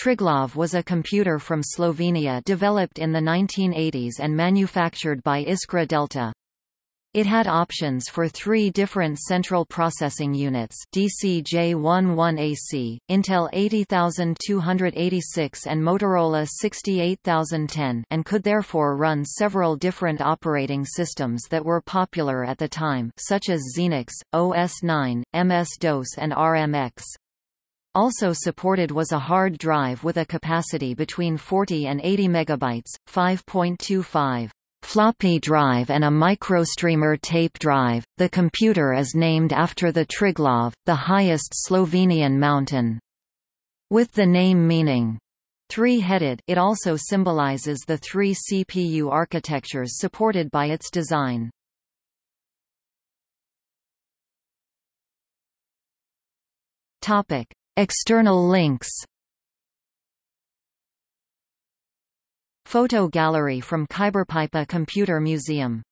Triglav was a computer from Slovenia developed in the 1980s and manufactured by Iskra Delta. It had options for three different central processing units DCJ11AC, Intel 80286 and Motorola 68010 and could therefore run several different operating systems that were popular at the time such as Xenix, OS9, MS-DOS and RMX. Also supported was a hard drive with a capacity between 40 and 80 megabytes, 5.25 floppy drive and a microstreamer tape drive. The computer is named after the Triglav, the highest Slovenian mountain. With the name meaning three-headed, it also symbolizes the three CPU architectures supported by its design. Topic: External links Photo gallery from Khyberpipa Computer Museum